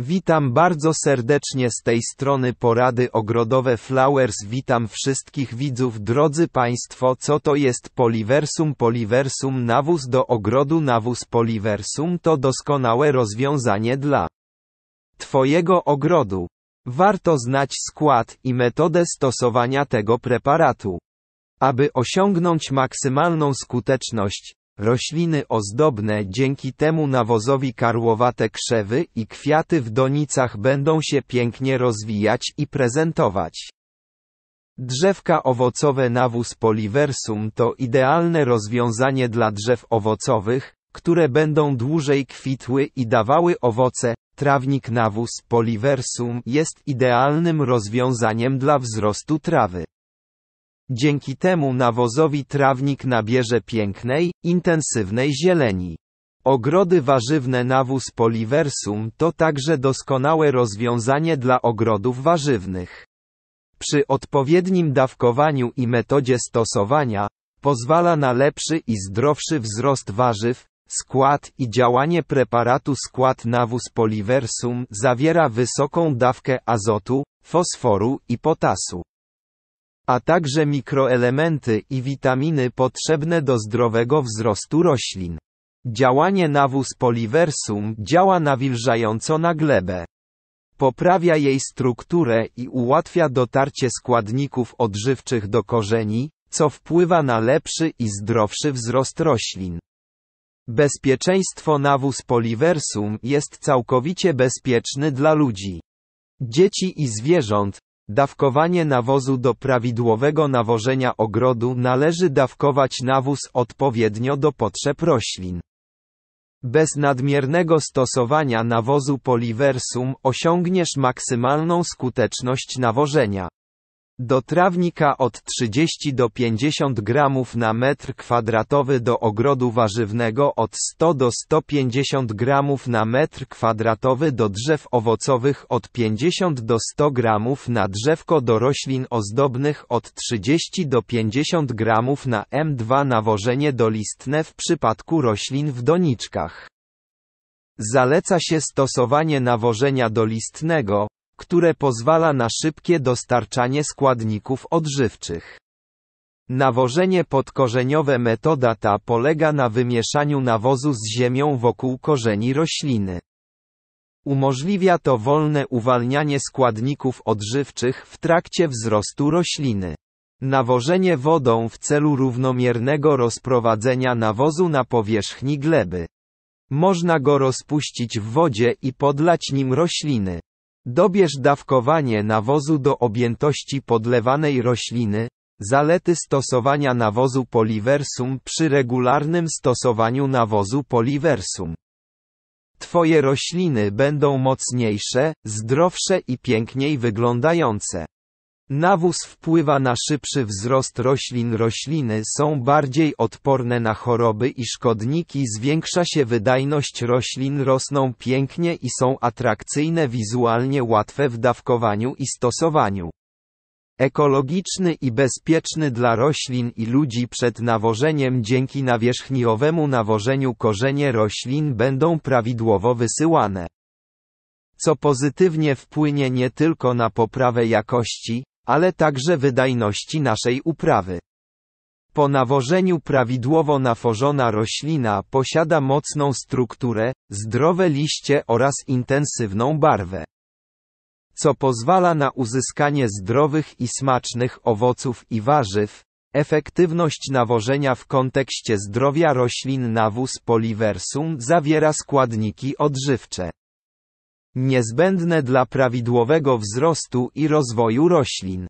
Witam bardzo serdecznie z tej strony porady ogrodowe Flowers. Witam wszystkich widzów. Drodzy Państwo, co to jest poliversum? Poliversum nawóz do ogrodu, nawóz poliversum to doskonałe rozwiązanie dla Twojego ogrodu. Warto znać skład i metodę stosowania tego preparatu. Aby osiągnąć maksymalną skuteczność, Rośliny ozdobne dzięki temu nawozowi karłowate krzewy i kwiaty w donicach będą się pięknie rozwijać i prezentować. Drzewka owocowe nawóz poliversum to idealne rozwiązanie dla drzew owocowych, które będą dłużej kwitły i dawały owoce. Trawnik nawóz poliversum jest idealnym rozwiązaniem dla wzrostu trawy. Dzięki temu nawozowi trawnik nabierze pięknej, intensywnej zieleni. Ogrody warzywne nawóz Poliversum to także doskonałe rozwiązanie dla ogrodów warzywnych. Przy odpowiednim dawkowaniu i metodzie stosowania, pozwala na lepszy i zdrowszy wzrost warzyw, skład i działanie preparatu skład nawóz Poliversum zawiera wysoką dawkę azotu, fosforu i potasu a także mikroelementy i witaminy potrzebne do zdrowego wzrostu roślin. Działanie nawóz poliwersum działa nawilżająco na glebę. Poprawia jej strukturę i ułatwia dotarcie składników odżywczych do korzeni, co wpływa na lepszy i zdrowszy wzrost roślin. Bezpieczeństwo nawóz poliwersum jest całkowicie bezpieczny dla ludzi. Dzieci i zwierząt, Dawkowanie nawozu do prawidłowego nawożenia ogrodu należy dawkować nawóz odpowiednio do potrzeb roślin. Bez nadmiernego stosowania nawozu poliwersum osiągniesz maksymalną skuteczność nawożenia. Do trawnika od 30 do 50 g na metr kwadratowy do ogrodu warzywnego od 100 do 150 g na metr kwadratowy do drzew owocowych od 50 do 100 g na drzewko do roślin ozdobnych od 30 do 50 g na M2 nawożenie dolistne w przypadku roślin w doniczkach. Zaleca się stosowanie nawożenia dolistnego, które pozwala na szybkie dostarczanie składników odżywczych. Nawożenie podkorzeniowe metoda ta polega na wymieszaniu nawozu z ziemią wokół korzeni rośliny. Umożliwia to wolne uwalnianie składników odżywczych w trakcie wzrostu rośliny. Nawożenie wodą w celu równomiernego rozprowadzenia nawozu na powierzchni gleby. Można go rozpuścić w wodzie i podlać nim rośliny. Dobierz dawkowanie nawozu do objętości podlewanej rośliny. Zalety stosowania nawozu poliwersum przy regularnym stosowaniu nawozu poliwersum. Twoje rośliny będą mocniejsze, zdrowsze i piękniej wyglądające. Nawóz wpływa na szybszy wzrost roślin. Rośliny są bardziej odporne na choroby i szkodniki, zwiększa się wydajność roślin, rosną pięknie i są atrakcyjne wizualnie, łatwe w dawkowaniu i stosowaniu. Ekologiczny i bezpieczny dla roślin i ludzi przed nawożeniem dzięki nawierzchniowemu nawożeniu korzenie roślin będą prawidłowo wysyłane co pozytywnie wpłynie nie tylko na poprawę jakości, ale także wydajności naszej uprawy. Po nawożeniu prawidłowo nawożona roślina posiada mocną strukturę, zdrowe liście oraz intensywną barwę. Co pozwala na uzyskanie zdrowych i smacznych owoców i warzyw, Efektywność nawożenia w kontekście zdrowia roślin nawóz poliversum zawiera składniki odżywcze niezbędne dla prawidłowego wzrostu i rozwoju roślin.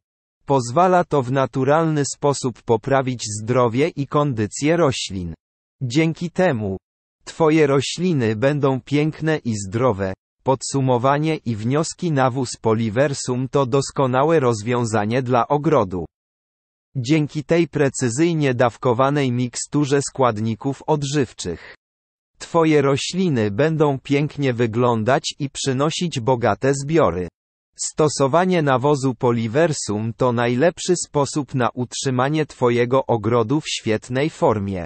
Pozwala to w naturalny sposób poprawić zdrowie i kondycję roślin. Dzięki temu, Twoje rośliny będą piękne i zdrowe. Podsumowanie i wnioski nawóz Poliversum to doskonałe rozwiązanie dla ogrodu. Dzięki tej precyzyjnie dawkowanej miksturze składników odżywczych Twoje rośliny będą pięknie wyglądać i przynosić bogate zbiory. Stosowanie nawozu Poliversum to najlepszy sposób na utrzymanie Twojego ogrodu w świetnej formie.